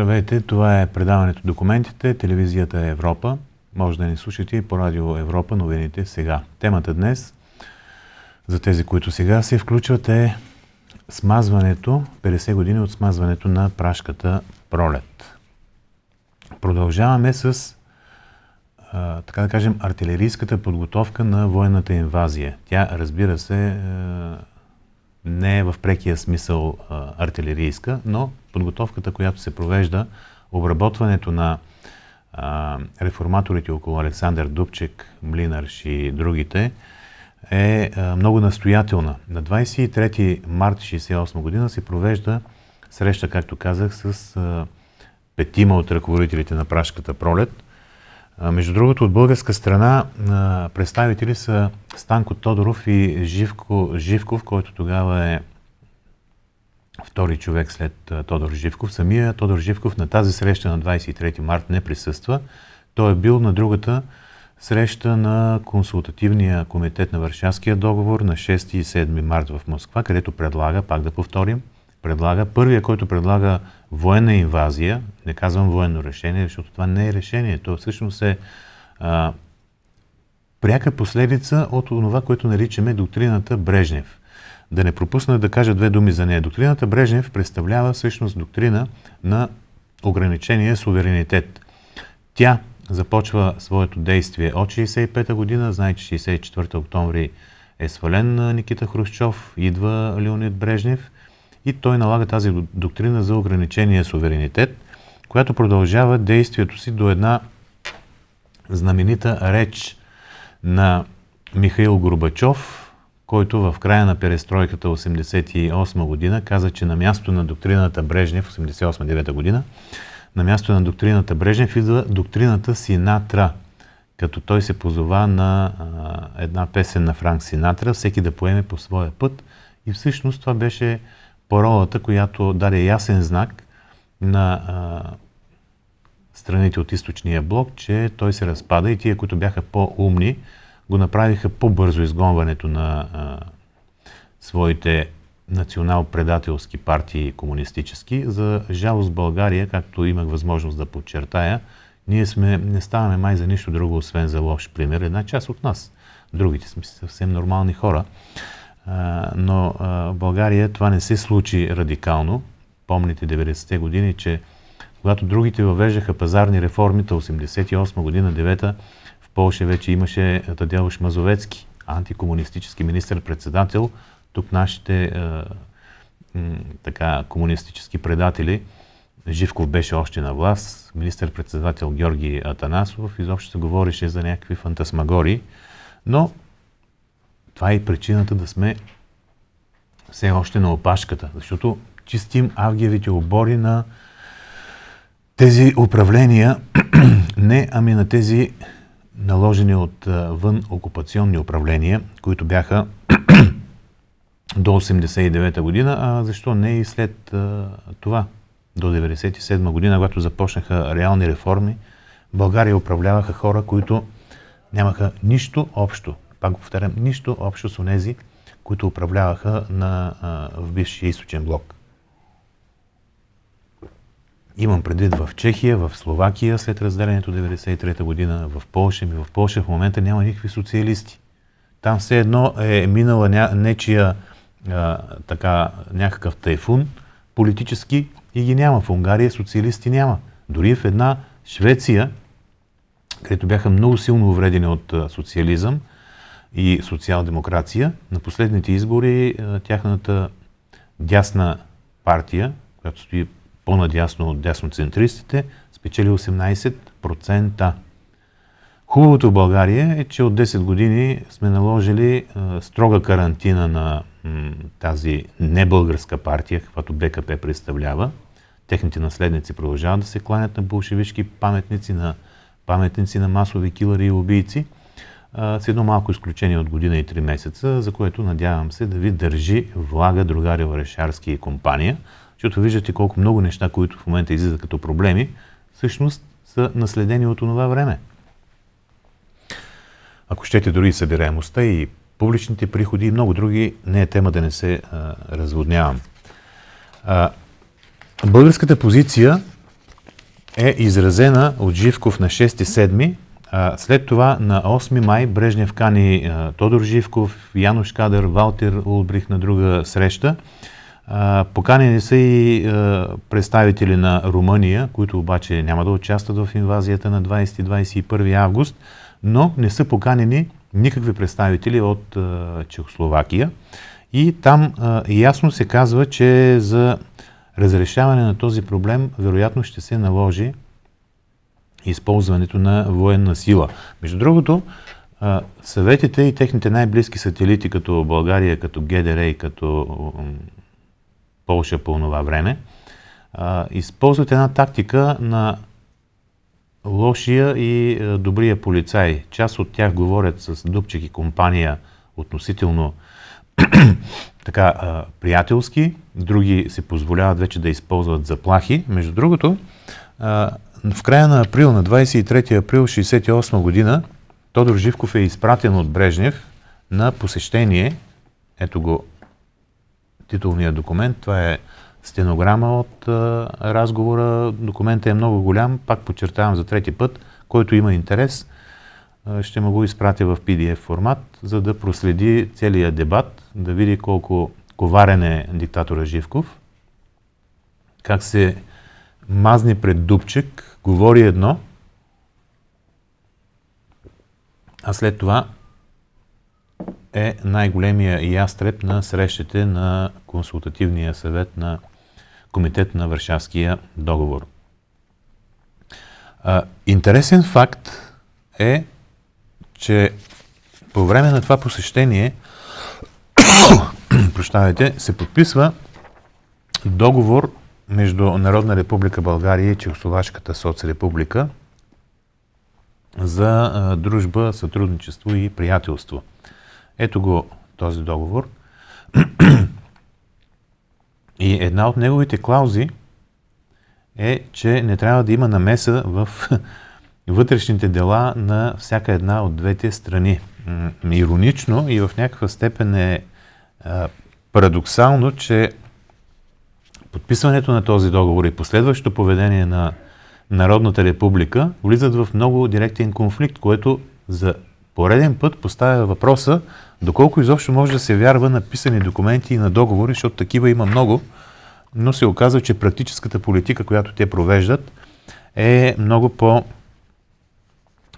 Здравейте, това е предаването Документите, телевизията е Европа. Може да ни слушате и по радио Европа новините сега. Темата днес, за тези, които сега се включват, е смазването, 50 години от смазването на прашката пролет. Продължаваме с, а, така да кажем, артилерийската подготовка на военната инвазия. Тя, разбира се, а, не е в прекия смисъл а, артилерийска, но подготовката, която се провежда, обработването на а, реформаторите около Александър Дубчик, Млинарш и другите, е а, много настоятелна. На 23 март 1968 година се провежда среща, както казах, с петима от ръководителите на Прашката пролет – между другото, от българска страна представители са Станко Тодоров и Живко Живков, който тогава е втори човек след Тодор Живков. Самия Тодор Живков на тази среща на 23 март не присъства. Той е бил на другата среща на консултативния комитет на Варшавския договор на 6 и 7 март в Москва, където предлага, пак да повторим, предлага, първия, който предлага военна инвазия, не казвам военно решение, защото това не е решение, то всъщност е а, пряка последица от това, което наричаме доктрината Брежнев. Да не пропусна да кажа две думи за нея. Доктрината Брежнев представлява всъщност доктрина на ограничение суверенитет. Тя започва своето действие от 65-та година. Знае, че 64 октомври е свален Никита Хрущов, идва Леонид Брежнев – и той налага тази доктрина за ограничения суверенитет, която продължава действието си до една знаменита реч на Михаил Горбачов, който в края на перестройката 1988 година каза, че на място на доктрината Брежнев, 1988-1989 година, на място на доктрината Брежнев идва доктрината Синатра, като той се позова на а, една песен на Франк Синатра, всеки да поеме по своя път. И всъщност това беше паролата, която даде ясен знак на а, страните от източния блок, че той се разпада и тия, които бяха по-умни, го направиха по-бързо изгонването на а, своите национал-предателски партии комунистически. За жалост България, както имах възможност да подчертая, ние сме, не ставаме май за нищо друго, освен за лош пример. Една част от нас. Другите сме съвсем нормални хора но в България това не се случи радикално. Помните 90-те години, че когато другите въвеждаха пазарни реформи, та 88 година, 9 в Польша вече имаше Тадеуш Мазовецки, антикомунистически министр-председател. Тук нашите а, м, така, комунистически предатели, Живков беше още на власт, министр-председател Георги Атанасов, изобщо се говореше за някакви фантасмагори, но това е и причината да сме все още на опашката, защото чистим авгиевите обори на тези управления, не ами на тези наложени от вън окупационни управления, които бяха до 89-та година, а защо не и след това, до 97-та година, когато започнаха реални реформи, България управляваха хора, които нямаха нищо общо пак го повтарям, нищо общо с онези, които управляваха на, а, в бившия източен блок. Имам предвид в Чехия, в Словакия след разделението 1993 година, в Польша. Ми в Польша в момента няма никакви социалисти. Там все едно е минала ня, нечия а, така, някакъв тайфун политически и ги няма. В Унгария социалисти няма. Дори в една Швеция, където бяха много силно увредени от а, социализъм, и социал-демокрация. На последните избори е, тяхната дясна партия, която стои по-надясно от дясноцентристите, спечели 18%. Хубавото в България е, че от 10 години сме наложили е, строга карантина на тази небългарска партия, каквато БКП представлява. Техните наследници продължават да се кланят на болшевишки паметници, на паметници на масови килари и убийци – с едно малко изключение от година и три месеца, за което надявам се да ви държи влага другаря Варешарски и компания, защото виждате колко много неща, които в момента излизат като проблеми, всъщност са наследени от онова време. Ако щете дори събираемостта и публичните приходи и много други, не е тема да не се а, разводнявам. А, българската позиция е изразена от Живков на 6-7 след това на 8 май Брежнев кани Тодор Живков, Янош Кадър, Валтер Улбрих на друга среща. Поканени са и представители на Румъния, които обаче няма да участват в инвазията на 20-21 август, но не са поканени никакви представители от Чехословакия. И там ясно се казва, че за разрешаване на този проблем вероятно ще се наложи използването на военна сила. Между другото, съветите и техните най-близки сателити, като България, като ГДР и като Полша по това време, използват една тактика на лошия и добрия полицай. Част от тях говорят с Дубчик и компания относително така приятелски, други се позволяват вече да използват заплахи. Между другото, в края на април, на 23 април 1968 година, Тодор Живков е изпратен от Брежнев на посещение. Ето го титулния документ. Това е стенограма от а, разговора. Документът е много голям. Пак подчертавам за трети път. Който има интерес, а, ще му го изпратя в PDF формат, за да проследи целия дебат, да види колко коварен е диктатора Живков, как се мазни пред дубчик, говори едно, а след това е най-големия ястреб на срещите на консултативния съвет на Комитет на Варшавския договор. А, интересен факт е, че по време на това посещение прощавайте, се подписва договор между Народна република България и Чехословашката соцрепублика за дружба, сътрудничество и приятелство. Ето го този договор. и една от неговите клаузи е, че не трябва да има намеса в вътрешните дела на всяка една от двете страни. Иронично и в някаква степен е парадоксално, че подписването на този договор и последващото поведение на Народната република влизат в много директен конфликт, което за пореден път поставя въпроса доколко изобщо може да се вярва на писани документи и на договори, защото такива има много, но се оказва, че практическата политика, която те провеждат, е много по-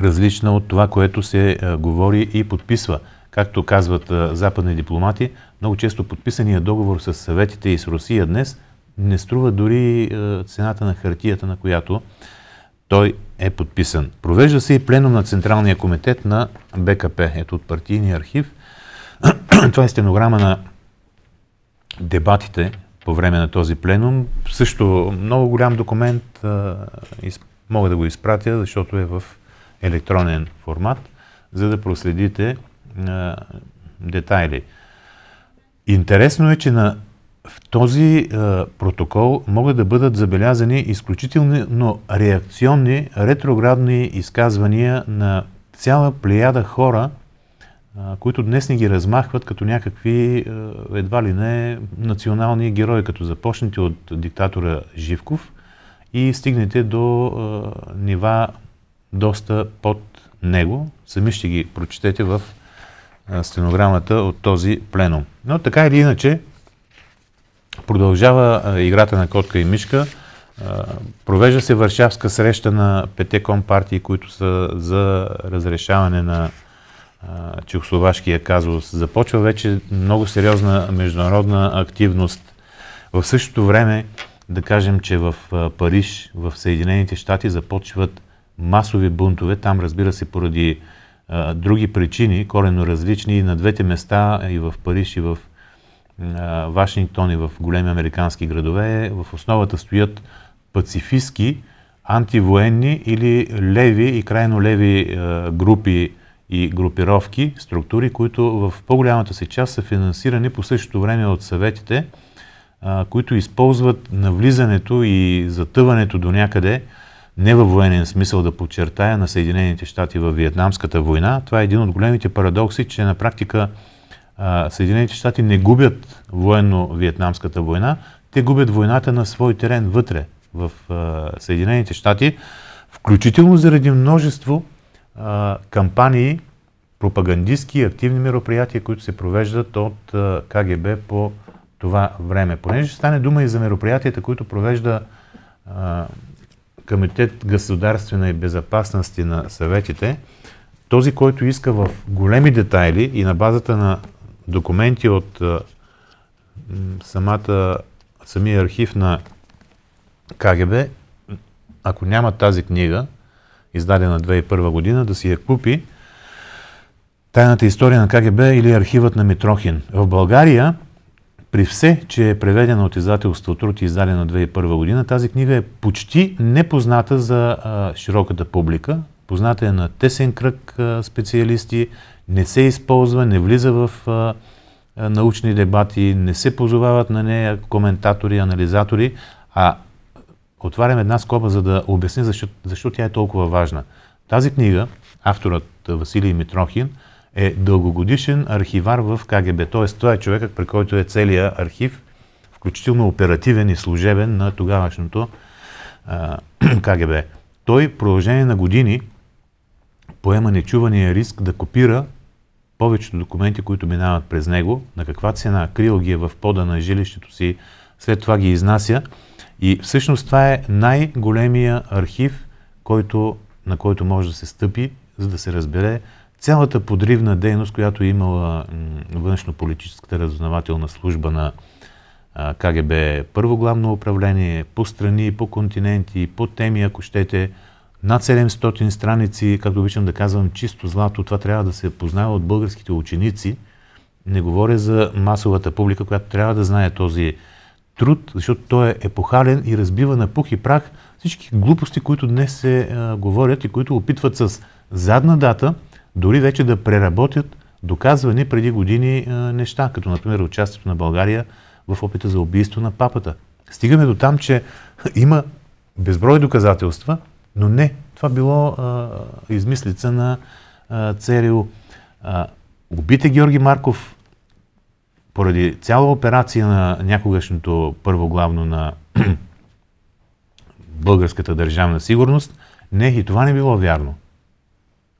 различна от това, което се а, е, говори и подписва. Както казват а, е, западни дипломати, много често подписания договор с съветите и с Русия днес не струва дори е, цената на хартията, на която той е подписан. Провежда се и пленум на Централния комитет на БКП. Ето от партийния архив. Това е стенограма на дебатите по време на този пленум. Също много голям документ. Е, мога да го изпратя, защото е в електронен формат, за да проследите е, детайли. Интересно е, че на в този а, е, протокол могат да бъдат забелязани изключителни, но реакционни, ретроградни изказвания на цяла плеяда хора, а, е, които днес ни ги размахват като някакви а, е, едва ли не национални герои, като започнете от диктатора Живков и стигнете до нива доста под него. Сами ще ги прочетете в стенограмата от този пленум. Но така или иначе, Продължава играта на котка и мишка. Провежда се варшавска среща на пете компартии, които са за разрешаване на чехословашкия казус. Започва вече много сериозна международна активност. В същото време, да кажем, че в Париж, в Съединените щати започват масови бунтове. Там, разбира се, поради а, други причини, корено различни и на двете места, и в Париж, и в Вашингтон и в големи американски градове, е, в основата стоят пацифистски, антивоенни или леви и крайно леви групи и групировки, структури, които в по-голямата си част са финансирани по същото време от съветите, които използват навлизането и затъването до някъде, не във военен смисъл да подчертая, на Съединените щати във Виетнамската война. Това е един от големите парадокси, че на практика Съединените щати не губят военно-вьетнамската война, те губят войната на свой терен вътре в Съединените щати, включително заради множество кампании, пропагандистски и активни мероприятия, които се провеждат от КГБ по това време. Понеже ще стане дума и за мероприятията, които провежда Комитет государствена и безопасности на съветите, този, който иска в големи детайли и на базата на документи от самата, самия архив на КГБ, ако няма тази книга, издадена 2001 година, да си я купи Тайната история на КГБ или архивът на Митрохин. В България, при все, че е преведена от издателство Труд и издадена 2001 година, тази книга е почти непозната за а, широката публика. Позната е на тесен кръг а, специалисти, не се използва, не влиза в а, научни дебати, не се позовават на нея коментатори, анализатори, а отварям една скоба, за да обясня защо, защо тя е толкова важна. Тази книга, авторът Василий Митрохин, е дългогодишен архивар в КГБ. Т.е. той е човекът, при който е целият архив, включително оперативен и служебен на тогавашното а, КГБ. Той в продължение на години поема нечувания риск да копира повечето документи, които минават през него, на каква цена Крил ги е в пода на жилището си, след това ги изнася. И всъщност това е най-големия архив, който, на който може да се стъпи, за да се разбере цялата подривна дейност, която е имала външно-политическата разузнавателна служба на КГБ. Първо главно управление, по страни, по континенти, по теми, ако щете, над 700 страници, както обичам да казвам, чисто злато, това трябва да се познава от българските ученици. Не говоря за масовата публика, която трябва да знае този труд, защото той е епохален и разбива на пух и прах всички глупости, които днес се а, говорят и които опитват с задна дата, дори вече да преработят доказвани преди години а, неща, като например участието на България в опита за убийство на папата. Стигаме до там, че има безброй доказателства, но не, това било а, измислица на а, ЦРУ. А, убите Георги Марков поради цяла операция на някогашното първо главно на българската държавна сигурност. Не, и това не било вярно.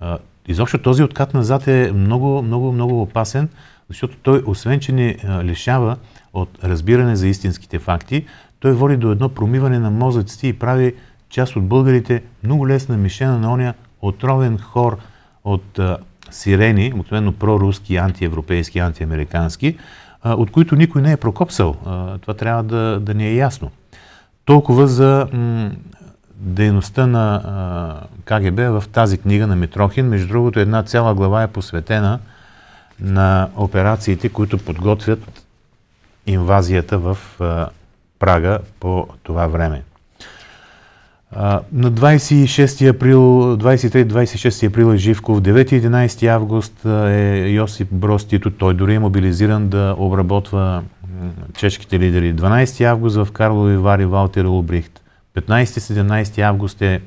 А, изобщо този откат назад е много, много, много опасен, защото той, освен че ни лишава от разбиране за истинските факти, той води до едно промиване на мозъците и прави част от българите много лесна мишена на ония отровен хор от а, сирени, обикновено проруски, антиевропейски, антиамерикански, а, от които никой не е прокопсал. А, това трябва да, да ни е ясно. Толкова за м, дейността на а, КГБ в тази книга на Митрохин. Между другото, една цяла глава е посветена на операциите, които подготвят инвазията в а, Прага по това време. На 26 април, 23-26 април е Живков, 9-11 август е Йосип Бростито, той дори е мобилизиран да обработва чешките лидери. 12 август в Карлови Вари Валтер Лубрихт. 15-17 август е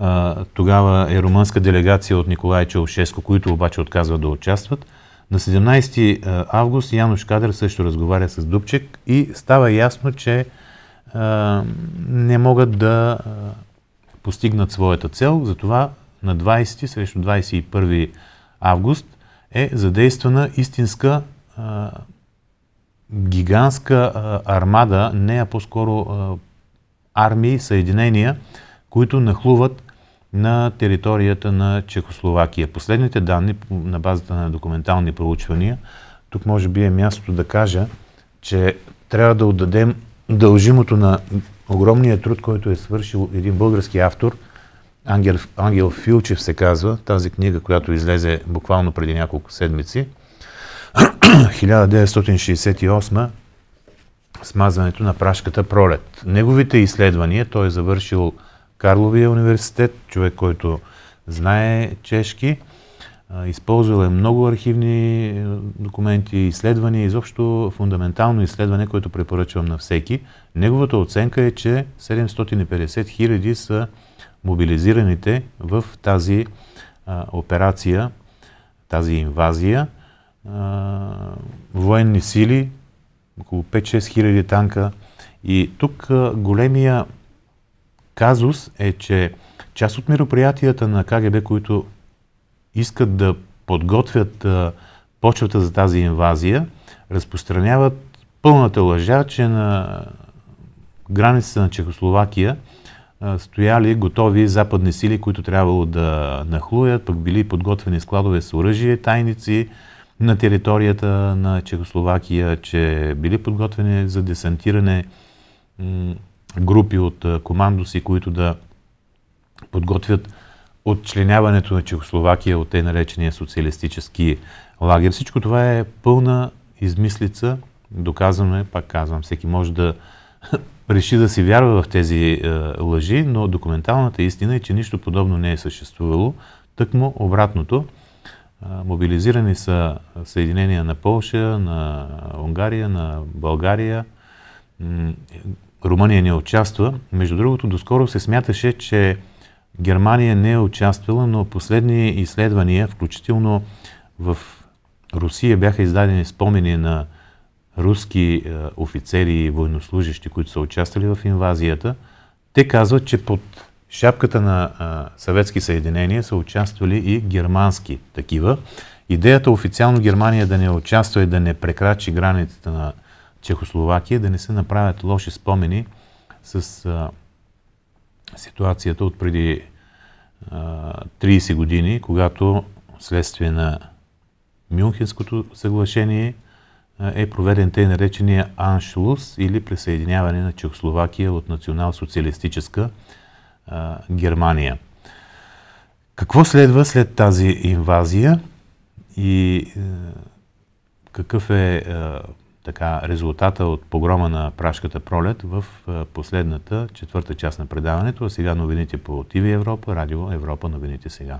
а, тогава е румънска делегация от Николай Чаушеско, които обаче отказват да участват. На 17 август Януш Кадър също разговаря с Дубчек и става ясно, че не могат да постигнат своята цел. Затова на 20 срещу 21 август е задействана истинска гигантска армада, не а по-скоро армии, съединения, които нахлуват на територията на Чехословакия. Последните данни на базата на документални проучвания, тук може би е мястото да кажа, че трябва да отдадем дължимото на огромния труд, който е свършил един български автор, Ангел, Ангел Филчев се казва, тази книга, която излезе буквално преди няколко седмици, 1968 смазването на прашката пролет. Неговите изследвания, той е завършил Карловия университет, човек, който знае чешки, Използвал е много архивни е, документи, изследвания, изобщо фундаментално изследване, което препоръчвам на всеки. Неговата оценка е, че 750 хиляди са мобилизираните в тази а, операция, тази инвазия. А, военни сили, около 5-6 хиляди танка. И тук а, големия казус е, че част от мероприятията на КГБ, които искат да подготвят почвата за тази инвазия, разпространяват пълната лъжа, че на границата на Чехословакия стояли готови западни сили, които трябвало да нахлуят, пък били подготвени складове с оръжие, тайници на територията на Чехословакия, че били подготвени за десантиране групи от командоси, които да подготвят отчленяването на Чехословакия от тъй наречения социалистически лагер. Всичко това е пълна измислица. Доказваме, пак казвам, всеки може да реши да си вярва в тези е, лъжи, но документалната истина е, че нищо подобно не е съществувало. Тъкмо обратното. Е, мобилизирани са съединения на Полша, на Унгария, на България. Румъния не участва. Между другото, доскоро се смяташе, че Германия не е участвала, но последни изследвания, включително в Русия бяха издадени спомени на руски е, офицери и военнослужащи, които са участвали в инвазията. Те казват, че под шапката на е, съветски съединения са участвали и германски такива. Идеята официално Германия да не участва и да не прекрачи границата на Чехословакия, да не се направят лоши спомени с е, ситуацията от преди 30 години, когато следствие на Мюнхенското съглашение е проведен тъй наречения Аншлус или присъединяване на Чехословакия от национал-социалистическа Германия. Какво следва след тази инвазия и какъв е така, резултата от погрома на прашката пролет в е, последната четвърта част на предаването, а сега новините по ТВ Европа, Радио Европа, новините сега.